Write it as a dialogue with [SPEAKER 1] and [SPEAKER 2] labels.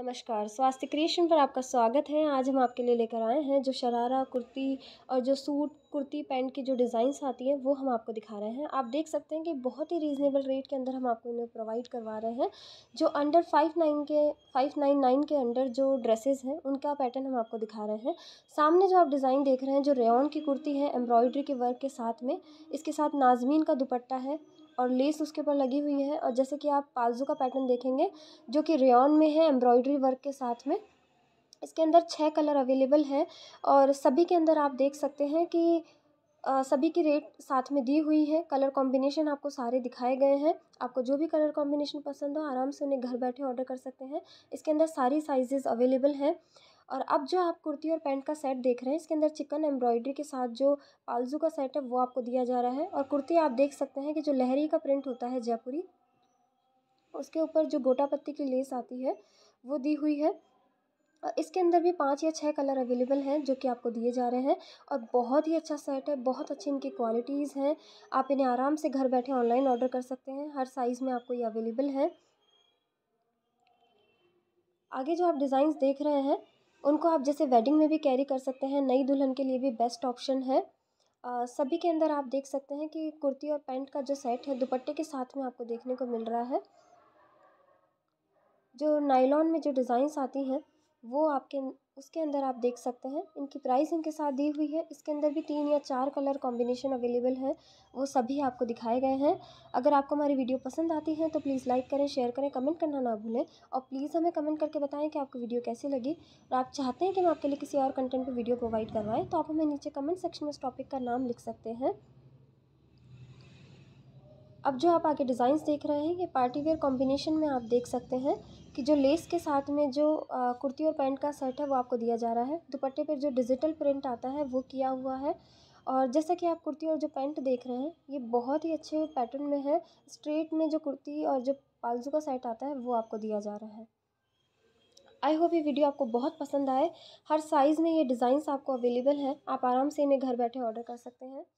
[SPEAKER 1] नमस्कार स्वास्थ्य क्रिएशन पर आपका स्वागत है आज हम आपके लिए लेकर आए हैं जो शरारा कुर्ती और जो सूट कुर्ती पैंट की जो डिज़ाइंस आती हैं वो हम आपको दिखा रहे हैं आप देख सकते हैं कि बहुत ही रीज़नेबल रेट के अंदर हम आपको इन्हें प्रोवाइड करवा रहे हैं जो अंडर फाइव नाइन के फाइव नाइन नाइन के अंडर जो ड्रेसेज हैं उनका पैटर्न हम आपको दिखा रहे हैं सामने जो आप डिज़ाइन देख रहे हैं जो रेन की कुर्ती है एम्ब्रॉयड्री के वर्क के साथ में इसके साथ नाजमीन का दुपट्टा है और लेस उसके ऊपर लगी हुई है और जैसे कि आप पालजू का पैटर्न देखेंगे जो कि रेन में है एम्ब्रॉयडरी वर्क के साथ में इसके अंदर छः कलर अवेलेबल हैं और सभी के अंदर आप देख सकते हैं कि सभी की रेट साथ में दी हुई है कलर कॉम्बिनेशन आपको सारे दिखाए गए हैं आपको जो भी कलर कॉम्बिनेशन पसंद हो आराम से उन्हें घर बैठे ऑर्डर कर सकते हैं इसके अंदर सारी साइजेस अवेलेबल हैं और अब जो आप कुर्ती और पैंट का सेट देख रहे हैं इसके अंदर चिकन एम्ब्रॉयडरी के साथ जो पालजू का सेट है वो आपको दिया जा रहा है और कुर्ती आप देख सकते हैं कि जो लहरी का प्रिंट होता है जयपुरी उसके ऊपर जो गोटा पत्ती की लेस आती है वो दी हुई है इसके अंदर भी पाँच या छः कलर अवेलेबल हैं जो कि आपको दिए जा रहे हैं और बहुत ही अच्छा सेट है बहुत अच्छी इनकी क्वालिटीज़ हैं आप इन्हें आराम से घर बैठे ऑनलाइन ऑर्डर कर सकते हैं हर साइज़ में आपको ये अवेलेबल है आगे जो आप डिज़ाइंस देख रहे हैं उनको आप जैसे वेडिंग में भी कैरी कर सकते हैं नई दुल्हन के लिए भी बेस्ट ऑप्शन है आ, सभी के अंदर आप देख सकते हैं कि कुर्ती और पैंट का जो सेट है दुपट्टे के साथ में आपको देखने को मिल रहा है जो नाइलॉन में जो डिज़ाइंस आती हैं वो आपके अं-, उसके अंदर आप देख सकते हैं इनकी प्राइस इनके साथ दी हुई है इसके अंदर भी तीन या चार कलर कॉम्बिनेशन अवेलेबल है वो सभी आपको दिखाए गए हैं अगर आपको हमारी वीडियो पसंद आती है तो प्लीज़ लाइक करें शेयर करें कमेंट करना ना भूलें और प्लीज़ हमें कमेंट करके बताएं कि आपको वीडियो कैसी लगी और आप चाहते हैं कि हम आपके लिए किसी और कंटेंट पर वीडियो प्रोवाइड करवाएँ तो आप हमें नीचे कमेंट सेक्शन में इस टॉपिक का नाम लिख सकते हैं अब जो आप आगे डिज़ाइंस देख रहे हैं ये पार्टी वेयर कॉम्बिनेशन में आप देख सकते हैं कि जो लेस के साथ में जो कुर्ती और पैंट का सेट है वो आपको दिया जा रहा है दुपट्टे पर जो डिजिटल प्रिंट आता है वो किया हुआ है और जैसा कि आप कुर्ती और जो पैंट देख रहे हैं ये बहुत ही अच्छे पैटर्न में है स्ट्रेट में जो कुर्ती और जो पालजू का सेट आता है वो आपको दिया जा रहा है आई होप ये वीडियो आपको बहुत पसंद आए हर साइज़ में ये डिज़ाइंस आपको अवेलेबल हैं आप आराम से इन्हें घर बैठे ऑर्डर कर सकते हैं